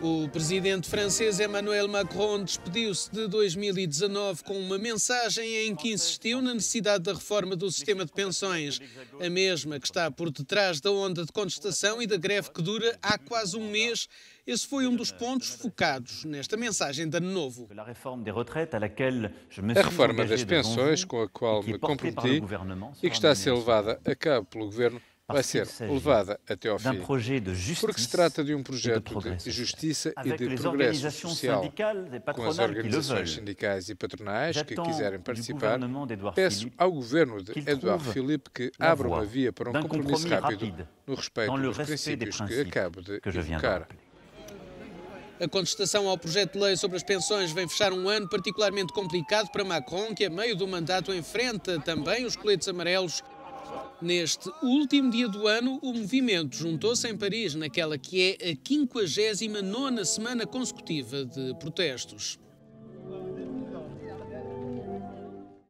O presidente francês Emmanuel Macron despediu-se de 2019 com uma mensagem em que insistiu na necessidade da reforma do sistema de pensões, a mesma que está por detrás da onda de contestação e da greve que dura há quase um mês. Esse foi um dos pontos focados nesta mensagem de Ano Novo. A reforma das pensões com a qual me comprometi e que está a ser levada a cabo pelo governo vai ser levada até ao fim, porque se trata de um projeto de justiça e de progresso social, com as organizações sindicais e patronais que quiserem participar, peço ao governo de Eduardo Philippe que abra uma via para um compromisso rápido no respeito dos princípios que acabo de evocar. A contestação ao projeto de lei sobre as pensões vem fechar um ano particularmente complicado para Macron, que a meio do mandato enfrenta também os coletes amarelos Neste último dia do ano, o movimento juntou-se em Paris naquela que é a 59ª semana consecutiva de protestos.